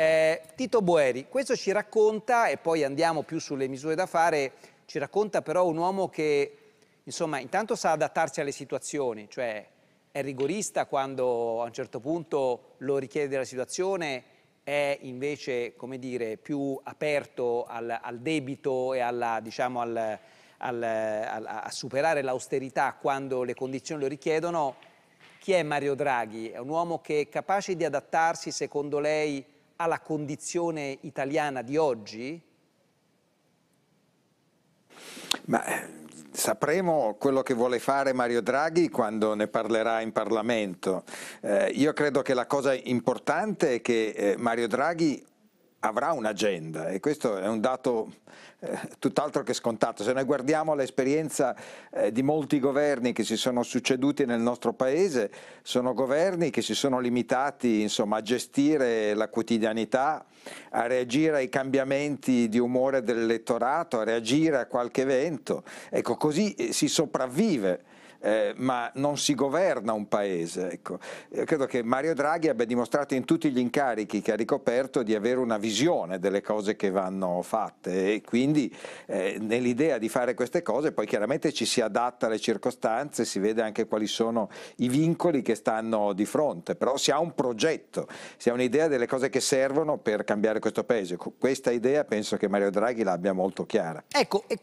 Eh, Tito Boeri, questo ci racconta, e poi andiamo più sulle misure da fare, ci racconta però un uomo che, insomma, intanto sa adattarsi alle situazioni, cioè è rigorista quando a un certo punto lo richiede la situazione, è invece, come dire, più aperto al, al debito e alla, diciamo, al, al, a, a superare l'austerità quando le condizioni lo richiedono. Chi è Mario Draghi? È un uomo che è capace di adattarsi, secondo lei, alla condizione italiana di oggi? Ma eh, sapremo quello che vuole fare Mario Draghi quando ne parlerà in Parlamento. Eh, io credo che la cosa importante è che eh, Mario Draghi avrà un'agenda e questo è un dato eh, tutt'altro che scontato. Se noi guardiamo l'esperienza eh, di molti governi che si sono succeduti nel nostro paese, sono governi che si sono limitati insomma, a gestire la quotidianità, a reagire ai cambiamenti di umore dell'elettorato, a reagire a qualche evento. Ecco, così eh, si sopravvive eh, ma non si governa un paese. Ecco. Eh, credo che Mario Draghi abbia dimostrato in tutti gli incarichi che ha ricoperto di avere una visione delle cose che vanno fatte e quindi eh, nell'idea di fare queste cose poi chiaramente ci si adatta alle circostanze, si vede anche quali sono i vincoli che stanno di fronte, però si ha un progetto, si ha un'idea delle cose che servono per cambiare questo paese. Questa idea penso che Mario Draghi l'abbia molto chiara. Ecco, e